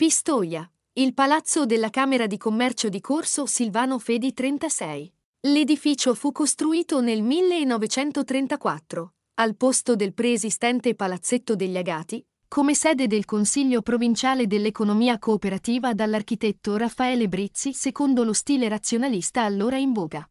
Pistoia, il palazzo della Camera di Commercio di Corso Silvano Fedi 36. L'edificio fu costruito nel 1934, al posto del preesistente Palazzetto degli Agati, come sede del Consiglio provinciale dell'economia cooperativa dall'architetto Raffaele Brizzi secondo lo stile razionalista allora in voga.